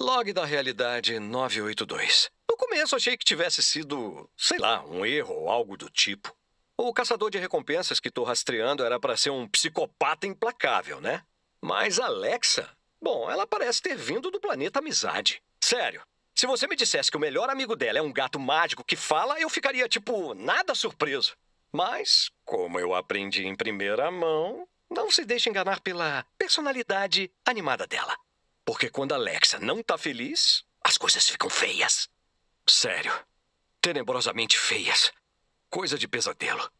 Log da realidade 982. No começo achei que tivesse sido, sei lá, um erro ou algo do tipo. O caçador de recompensas que estou rastreando era para ser um psicopata implacável, né? Mas Alexa, bom, ela parece ter vindo do planeta Amizade. Sério, se você me dissesse que o melhor amigo dela é um gato mágico que fala, eu ficaria, tipo, nada surpreso. Mas, como eu aprendi em primeira mão, não se deixe enganar pela personalidade animada dela. Porque quando a Alexa não tá feliz, as coisas ficam feias. Sério. Tenebrosamente feias. Coisa de pesadelo.